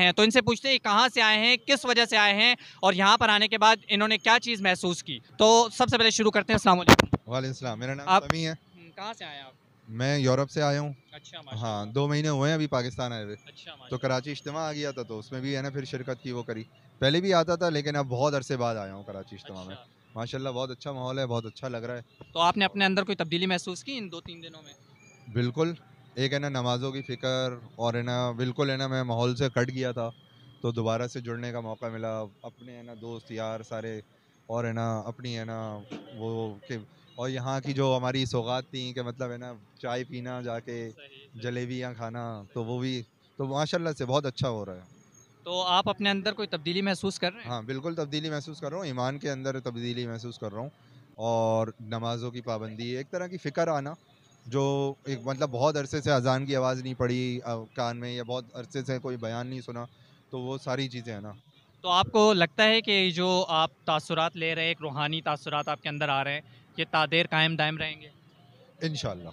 हैं तो इनसे पूछते हैं कहाँ से आए हैं किस वजह से आए हैं और यहाँ पर आने के बाद इन्होंने क्या चीज़ महसूस की तो सबसे पहले शुरू करते हैं अस्सलाम वाले मेरा नाम आप है हम्म, कहाँ से आए आप मैं यूरोप से आया हूँ अच्छा हाँ दो महीने हुए हैं अभी पाकिस्तान आए हुए अच्छा तो कराची इज्तम आ गया था तो उसमें भी है ना फिर शिरकत की वो करी पहले भी आता था लेकिन अब बहुत अरसे बाद आया हूँ कराची इज्तम अच्छा। में माशाल्लाह बहुत अच्छा माहौल है बहुत अच्छा लग रहा है तो आपने अपने अंदर कोई तब्दीली महसूस की इन दो तीन दिनों में बिल्कुल एक है ना नमाज़ों की फ़िक्र और है ना बिल्कुल है ना मैं माहौल से कट गया था तो दोबारा से जुड़ने का मौका मिला अपने है ना दोस्त यार सारे और है ना अपनी है ना वो के और यहाँ की जो हमारी सौगात थी कि मतलब है ना चाय पीना जाके जलेबियाँ खाना तो वो भी तो माशाल्लाह से बहुत अच्छा हो रहा है तो आप अपने अंदर कोई तब्दीली महसूस कर रहे हैं हाँ बिल्कुल तब्दीली महसूस कर रहा हूँ ईमान के अंदर तब्दीली महसूस कर रहा हूँ और नमाज़ों की पाबंदी एक तरह की फ़िक्र आना जो एक मतलब बहुत अरसे से अजान की आवाज़ नहीं पड़ी कान में या बहुत अरसे से कोई बयान नहीं सुना तो वो सारी चीज़ें हैं ना तो आपको लगता है कि जो आप तासुरात ले रहे हैं एक रूहानी तासुरात आपके अंदर आ रहे हैं ये तादेर कायम दायम रहेंगे इन